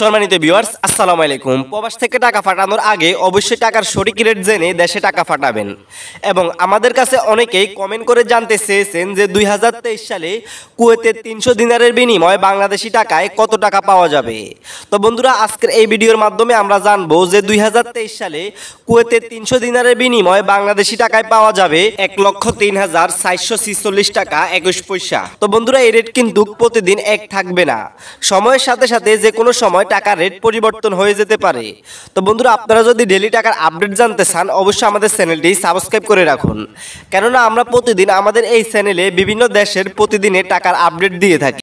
সম্মানিত ভিউয়ার্স আসসালামু আলাইকুম প্রবাস থেকে টাকা পাঠানোর আগে অবশ্যই টাকার সঠিক রেট জেনে দেশে টাকা পাঠাবেন এবং আমাদের কাছে অনেকেই কমেন্ট করে জানতে চেয়েছেন যে দুই সালে কুয়েতে তিনশো দিনারের বিনিময়ে বাংলাদেশি টাকায় কত টাকা পাওয়া যাবে তো বন্ধুরা আজকের এই ভিডিওর মাধ্যমে আমরা জানবো যে দুই সালে কুয়েতে তিনশো দিনারের বিনিময় বাংলাদেশি টাকায় পাওয়া যাবে এক লক্ষ তিন হাজার সাতশো ছিচল্লিশ টাকা একুশ পয়সা তো বন্ধুরা এই রেট কিন্তু প্রতিদিন এক থাকবে না সময়ের সাথে সাথে যে কোনো সময় সময় টাকার রেট পরিবর্তন হয়ে যেতে পারে তো বন্ধুরা আপনারা যদি ডেলি টাকার আপডেট জানতে চান অবশ্যই আমাদের চ্যানেলটি সাবস্ক্রাইব করে রাখুন কেননা আমরা প্রতিদিন আমাদের এই চ্যানেলে বিভিন্ন দেশের প্রতিদিনে টাকার আপডেট দিয়ে থাকি